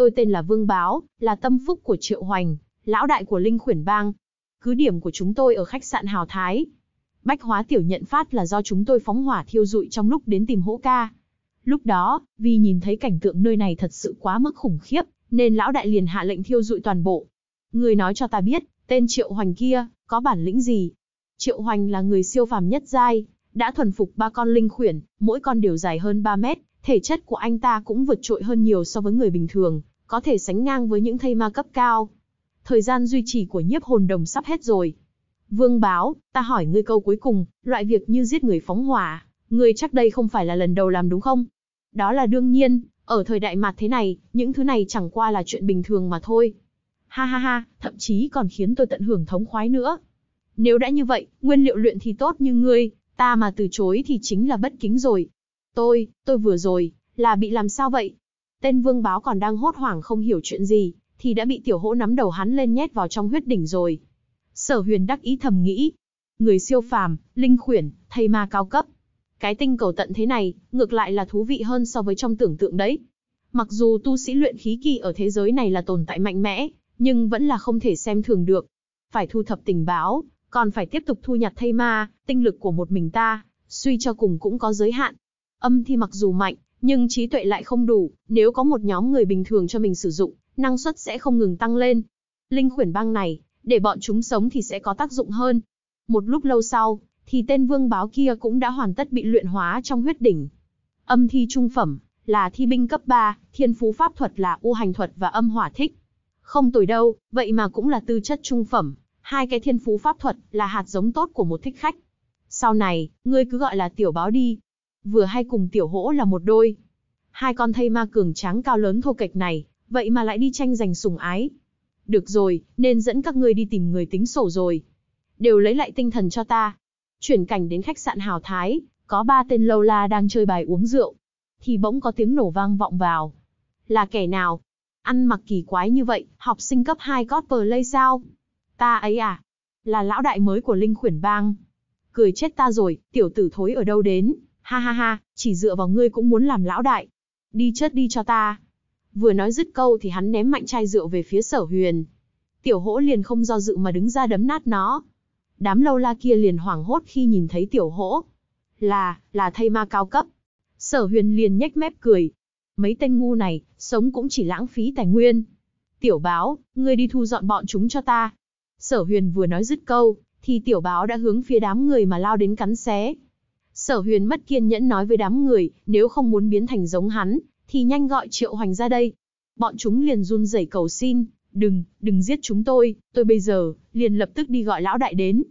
Tôi tên là Vương Báo, là tâm phúc của Triệu Hoành, lão đại của Linh Khuyển Bang. Cứ điểm của chúng tôi ở khách sạn Hào Thái. Bách hóa tiểu nhận phát là do chúng tôi phóng hỏa thiêu rụi trong lúc đến tìm hỗ ca. Lúc đó, vì nhìn thấy cảnh tượng nơi này thật sự quá mức khủng khiếp, nên lão đại liền hạ lệnh thiêu rụi toàn bộ. Người nói cho ta biết, tên Triệu Hoành kia, có bản lĩnh gì? Triệu Hoành là người siêu phàm nhất giai, đã thuần phục ba con linh khuyển, mỗi con đều dài hơn 3 mét, thể chất của anh ta cũng vượt trội hơn nhiều so với người bình thường, có thể sánh ngang với những thây ma cấp cao. Thời gian duy trì của nhiếp hồn đồng sắp hết rồi. Vương báo, ta hỏi ngươi câu cuối cùng, loại việc như giết người phóng hỏa, ngươi chắc đây không phải là lần đầu làm đúng không? Đó là đương nhiên, ở thời đại mặt thế này, những thứ này chẳng qua là chuyện bình thường mà thôi. Ha ha ha, thậm chí còn khiến tôi tận hưởng thống khoái nữa. Nếu đã như vậy, nguyên liệu luyện thì tốt như ngươi, ta mà từ chối thì chính là bất kính rồi. Tôi, tôi vừa rồi, là bị làm sao vậy? Tên vương báo còn đang hốt hoảng không hiểu chuyện gì, thì đã bị tiểu hỗ nắm đầu hắn lên nhét vào trong huyết đỉnh rồi. Sở huyền đắc ý thầm nghĩ. Người siêu phàm, linh khuyển, thây ma cao cấp. Cái tinh cầu tận thế này, ngược lại là thú vị hơn so với trong tưởng tượng đấy. Mặc dù tu sĩ luyện khí kỳ ở thế giới này là tồn tại mạnh mẽ, nhưng vẫn là không thể xem thường được. Phải thu thập tình báo, còn phải tiếp tục thu nhặt thây ma, tinh lực của một mình ta, suy cho cùng cũng có giới hạn. Âm thì mặc dù mạnh, nhưng trí tuệ lại không đủ, nếu có một nhóm người bình thường cho mình sử dụng, năng suất sẽ không ngừng tăng lên. Linh khuyển bang này, để bọn chúng sống thì sẽ có tác dụng hơn. Một lúc lâu sau, thì tên vương báo kia cũng đã hoàn tất bị luyện hóa trong huyết đỉnh. Âm thi trung phẩm, là thi binh cấp 3, thiên phú pháp thuật là u hành thuật và âm hỏa thích. Không tồi đâu, vậy mà cũng là tư chất trung phẩm, hai cái thiên phú pháp thuật là hạt giống tốt của một thích khách. Sau này, ngươi cứ gọi là tiểu báo đi, vừa hay cùng tiểu hỗ là một đôi. Hai con thây ma cường tráng cao lớn thô kệch này, vậy mà lại đi tranh giành sủng ái. Được rồi, nên dẫn các ngươi đi tìm người tính sổ rồi. Đều lấy lại tinh thần cho ta. Chuyển cảnh đến khách sạn Hào Thái, có ba tên lâu la đang chơi bài uống rượu. Thì bỗng có tiếng nổ vang vọng vào. Là kẻ nào? Ăn mặc kỳ quái như vậy, học sinh cấp 2 cosplay sao? Ta ấy à? Là lão đại mới của Linh Khuyển Bang. Cười chết ta rồi, tiểu tử thối ở đâu đến, Ha ha ha, chỉ dựa vào ngươi cũng muốn làm lão đại. Đi chết đi cho ta. Vừa nói dứt câu thì hắn ném mạnh chai rượu về phía sở huyền. Tiểu hỗ liền không do dự mà đứng ra đấm nát nó. Đám lâu la kia liền hoảng hốt khi nhìn thấy tiểu hỗ. Là, là thây ma cao cấp. Sở huyền liền nhếch mép cười. Mấy tên ngu này, sống cũng chỉ lãng phí tài nguyên. Tiểu báo, ngươi đi thu dọn bọn chúng cho ta. Sở huyền vừa nói dứt câu, thì tiểu báo đã hướng phía đám người mà lao đến cắn xé. Sở huyền mất kiên nhẫn nói với đám người, nếu không muốn biến thành giống hắn, thì nhanh gọi triệu hoành ra đây. Bọn chúng liền run rẩy cầu xin, đừng, đừng giết chúng tôi, tôi bây giờ, liền lập tức đi gọi lão đại đến.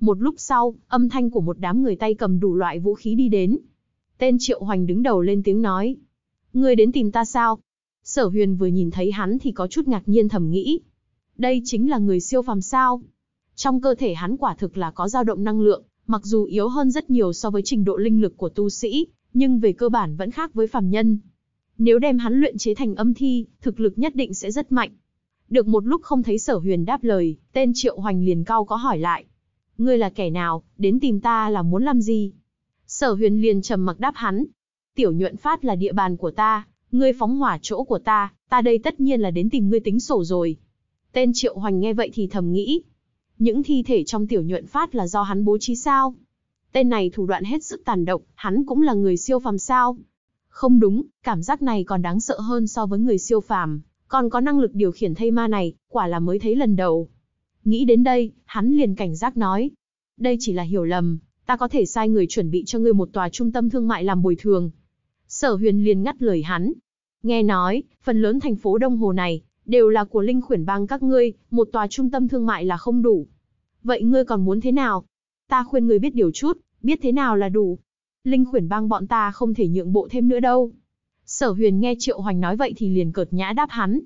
Một lúc sau, âm thanh của một đám người tay cầm đủ loại vũ khí đi đến. Tên triệu hoành đứng đầu lên tiếng nói. Người đến tìm ta sao? Sở huyền vừa nhìn thấy hắn thì có chút ngạc nhiên thầm nghĩ. Đây chính là người siêu phàm sao. Trong cơ thể hắn quả thực là có dao động năng lượng, mặc dù yếu hơn rất nhiều so với trình độ linh lực của tu sĩ, nhưng về cơ bản vẫn khác với phàm nhân. Nếu đem hắn luyện chế thành âm thi, thực lực nhất định sẽ rất mạnh. Được một lúc không thấy sở huyền đáp lời, tên triệu hoành liền cao có hỏi lại. Ngươi là kẻ nào, đến tìm ta là muốn làm gì? Sở huyền liền trầm mặc đáp hắn. Tiểu nhuận phát là địa bàn của ta, ngươi phóng hỏa chỗ của ta, ta đây tất nhiên là đến tìm ngươi tính sổ rồi. Tên triệu hoành nghe vậy thì thầm nghĩ, những thi thể trong tiểu nhuận phát là do hắn bố trí sao? Tên này thủ đoạn hết sức tàn độc, hắn cũng là người siêu phàm sao? Không đúng, cảm giác này còn đáng sợ hơn so với người siêu phàm, còn có năng lực điều khiển thây ma này, quả là mới thấy lần đầu. Nghĩ đến đây, hắn liền cảnh giác nói. Đây chỉ là hiểu lầm, ta có thể sai người chuẩn bị cho ngươi một tòa trung tâm thương mại làm bồi thường. Sở huyền liền ngắt lời hắn. Nghe nói, phần lớn thành phố Đông Hồ này, đều là của linh khuyển bang các ngươi, một tòa trung tâm thương mại là không đủ. Vậy ngươi còn muốn thế nào? Ta khuyên ngươi biết điều chút, biết thế nào là đủ. Linh khuyển bang bọn ta không thể nhượng bộ thêm nữa đâu. Sở huyền nghe Triệu Hoành nói vậy thì liền cợt nhã đáp hắn.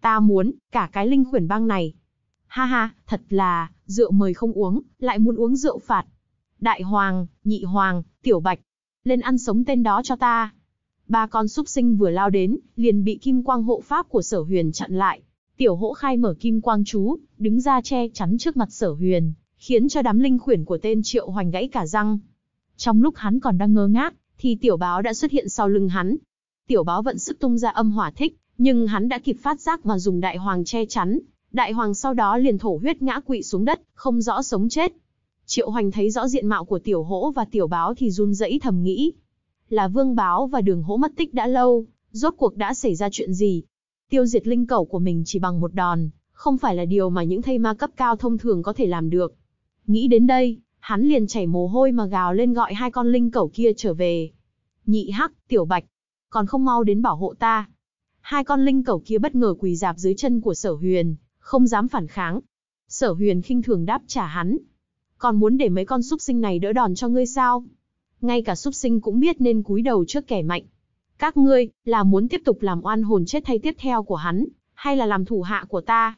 Ta muốn, cả cái linh khuyển bang này. Ha ha, thật là, rượu mời không uống, lại muốn uống rượu phạt. Đại hoàng, nhị hoàng, tiểu bạch, lên ăn sống tên đó cho ta ba con xúc sinh vừa lao đến, liền bị kim quang hộ pháp của sở huyền chặn lại. Tiểu hỗ khai mở kim quang chú, đứng ra che chắn trước mặt sở huyền, khiến cho đám linh khuyển của tên triệu hoành gãy cả răng. Trong lúc hắn còn đang ngơ ngác, thì tiểu báo đã xuất hiện sau lưng hắn. Tiểu báo vận sức tung ra âm hỏa thích, nhưng hắn đã kịp phát giác và dùng đại hoàng che chắn. Đại hoàng sau đó liền thổ huyết ngã quỵ xuống đất, không rõ sống chết. Triệu hoành thấy rõ diện mạo của tiểu hỗ và tiểu báo thì run rẩy thầm nghĩ, là Vương Báo và Đường Hỗ mất tích đã lâu, rốt cuộc đã xảy ra chuyện gì? Tiêu diệt linh cẩu của mình chỉ bằng một đòn, không phải là điều mà những thây ma cấp cao thông thường có thể làm được. Nghĩ đến đây, hắn liền chảy mồ hôi mà gào lên gọi hai con linh cẩu kia trở về. Nhị hắc, tiểu bạch, còn không mau đến bảo hộ ta. Hai con linh cẩu kia bất ngờ quỳ dạp dưới chân của sở huyền, không dám phản kháng. Sở huyền khinh thường đáp trả hắn. Còn muốn để mấy con súc sinh này đỡ đòn cho ngươi sao? ngay cả súc sinh cũng biết nên cúi đầu trước kẻ mạnh. Các ngươi, là muốn tiếp tục làm oan hồn chết thay tiếp theo của hắn, hay là làm thủ hạ của ta?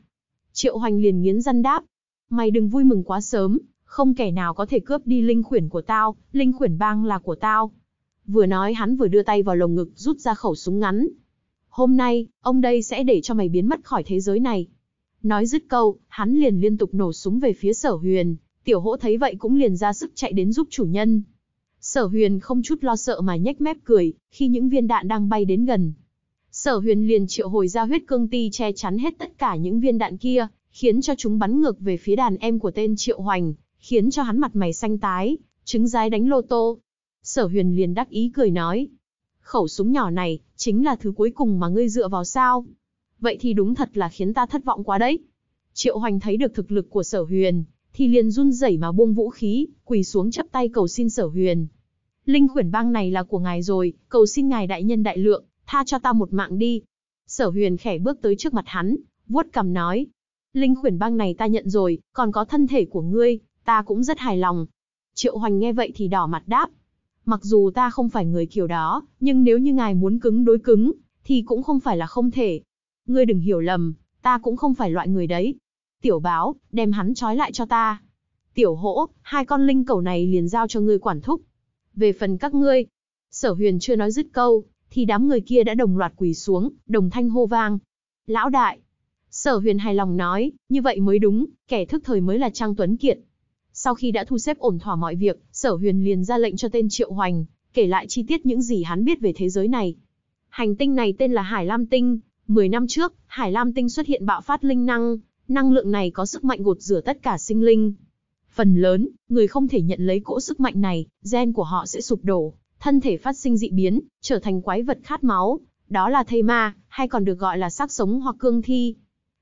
Triệu Hoành liền nghiến răng đáp. Mày đừng vui mừng quá sớm, không kẻ nào có thể cướp đi linh khuyển của tao, linh khuyển bang là của tao. Vừa nói hắn vừa đưa tay vào lồng ngực rút ra khẩu súng ngắn. Hôm nay, ông đây sẽ để cho mày biến mất khỏi thế giới này. Nói dứt câu, hắn liền liên tục nổ súng về phía sở huyền, tiểu hỗ thấy vậy cũng liền ra sức chạy đến giúp chủ nhân. Sở huyền không chút lo sợ mà nhếch mép cười, khi những viên đạn đang bay đến gần. Sở huyền liền triệu hồi ra huyết cương ti che chắn hết tất cả những viên đạn kia, khiến cho chúng bắn ngược về phía đàn em của tên triệu hoành, khiến cho hắn mặt mày xanh tái, trứng rái đánh lô tô. Sở huyền liền đắc ý cười nói. Khẩu súng nhỏ này, chính là thứ cuối cùng mà ngươi dựa vào sao. Vậy thì đúng thật là khiến ta thất vọng quá đấy. Triệu hoành thấy được thực lực của sở huyền, thì liền run rẩy mà buông vũ khí, quỳ xuống chắp tay cầu xin sở huyền. Linh khuyển bang này là của ngài rồi, cầu xin ngài đại nhân đại lượng, tha cho ta một mạng đi. Sở huyền khẽ bước tới trước mặt hắn, vuốt cầm nói. Linh khuyển bang này ta nhận rồi, còn có thân thể của ngươi, ta cũng rất hài lòng. Triệu hoành nghe vậy thì đỏ mặt đáp. Mặc dù ta không phải người kiểu đó, nhưng nếu như ngài muốn cứng đối cứng, thì cũng không phải là không thể. Ngươi đừng hiểu lầm, ta cũng không phải loại người đấy, tiểu báo, đem hắn trói lại cho ta. Tiểu hỗ, hai con linh cầu này liền giao cho ngươi quản thúc. Về phần các ngươi, sở huyền chưa nói dứt câu, thì đám người kia đã đồng loạt quỳ xuống, đồng thanh hô vang. Lão đại! Sở huyền hài lòng nói, như vậy mới đúng, kẻ thức thời mới là Trang Tuấn Kiệt. Sau khi đã thu xếp ổn thỏa mọi việc, sở huyền liền ra lệnh cho tên Triệu Hoành, kể lại chi tiết những gì hắn biết về thế giới này. Hành tinh này tên là Hải Lam Tinh, 10 năm trước, Hải Lam Tinh xuất hiện bạo phát linh năng, năng lượng này có sức mạnh gột rửa tất cả sinh linh. Phần lớn, người không thể nhận lấy cỗ sức mạnh này, gen của họ sẽ sụp đổ, thân thể phát sinh dị biến, trở thành quái vật khát máu, đó là thây ma, hay còn được gọi là xác sống hoặc cương thi.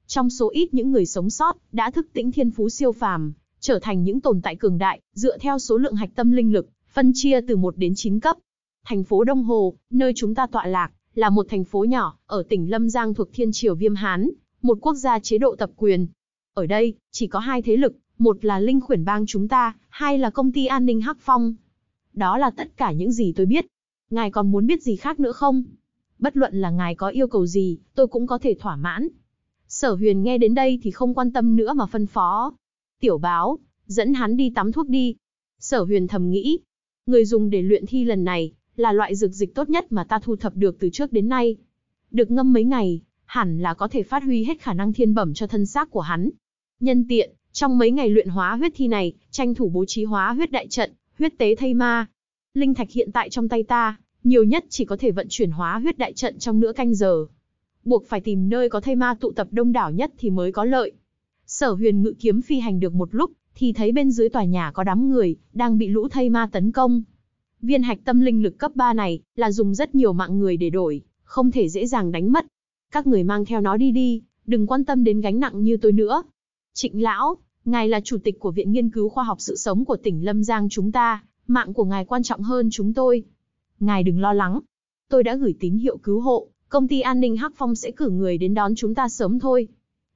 Trong số ít những người sống sót, đã thức tĩnh thiên phú siêu phàm, trở thành những tồn tại cường đại, dựa theo số lượng hạch tâm linh lực, phân chia từ 1 đến 9 cấp. Thành phố Đông Hồ, nơi chúng ta tọa lạc, là một thành phố nhỏ, ở tỉnh Lâm Giang thuộc thiên triều Viêm Hán, một quốc gia chế độ tập quyền. Ở đây, chỉ có hai thế lực, một là Linh Khuyển Bang chúng ta, hai là công ty an ninh Hắc Phong. Đó là tất cả những gì tôi biết. Ngài còn muốn biết gì khác nữa không? Bất luận là ngài có yêu cầu gì, tôi cũng có thể thỏa mãn. Sở huyền nghe đến đây thì không quan tâm nữa mà phân phó. Tiểu báo, dẫn hắn đi tắm thuốc đi. Sở huyền thầm nghĩ, người dùng để luyện thi lần này, là loại dược dịch tốt nhất mà ta thu thập được từ trước đến nay. Được ngâm mấy ngày, hẳn là có thể phát huy hết khả năng thiên bẩm cho thân xác của hắn. Nhân tiện, trong mấy ngày luyện hóa huyết thi này, tranh thủ bố trí hóa huyết đại trận, huyết tế thây ma. Linh thạch hiện tại trong tay ta, nhiều nhất chỉ có thể vận chuyển hóa huyết đại trận trong nửa canh giờ. Buộc phải tìm nơi có thây ma tụ tập đông đảo nhất thì mới có lợi. Sở huyền ngự kiếm phi hành được một lúc, thì thấy bên dưới tòa nhà có đám người, đang bị lũ thây ma tấn công. Viên hạch tâm linh lực cấp 3 này, là dùng rất nhiều mạng người để đổi, không thể dễ dàng đánh mất, các người mang theo nó đi đi, đừng quan tâm đến gánh nặng như tôi nữa. Trịnh lão, ngài là chủ tịch của Viện Nghiên cứu Khoa học Sự Sống của tỉnh Lâm Giang chúng ta, mạng của ngài quan trọng hơn chúng tôi. Ngài đừng lo lắng. Tôi đã gửi tín hiệu cứu hộ, công ty an ninh Hắc Phong sẽ cử người đến đón chúng ta sớm thôi.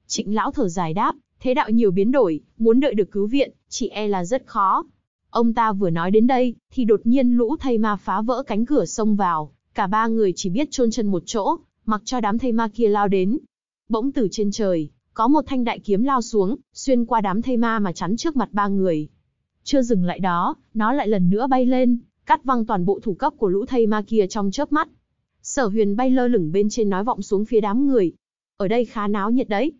Trịnh lão thở dài đáp, thế đạo nhiều biến đổi, muốn đợi được cứu viện, chỉ e là rất khó. Ông ta vừa nói đến đây, thì đột nhiên lũ thây ma phá vỡ cánh cửa xông vào, cả ba người chỉ biết chôn chân một chỗ, mặc cho đám thây ma kia lao đến. Bỗng từ trên trời, có một thanh đại kiếm lao xuống, xuyên qua đám thây ma mà chắn trước mặt ba người. Chưa dừng lại đó, nó lại lần nữa bay lên, cắt văng toàn bộ thủ cấp của lũ thây ma kia trong chớp mắt. Sở huyền bay lơ lửng bên trên nói vọng xuống phía đám người. Ở đây khá náo nhiệt đấy,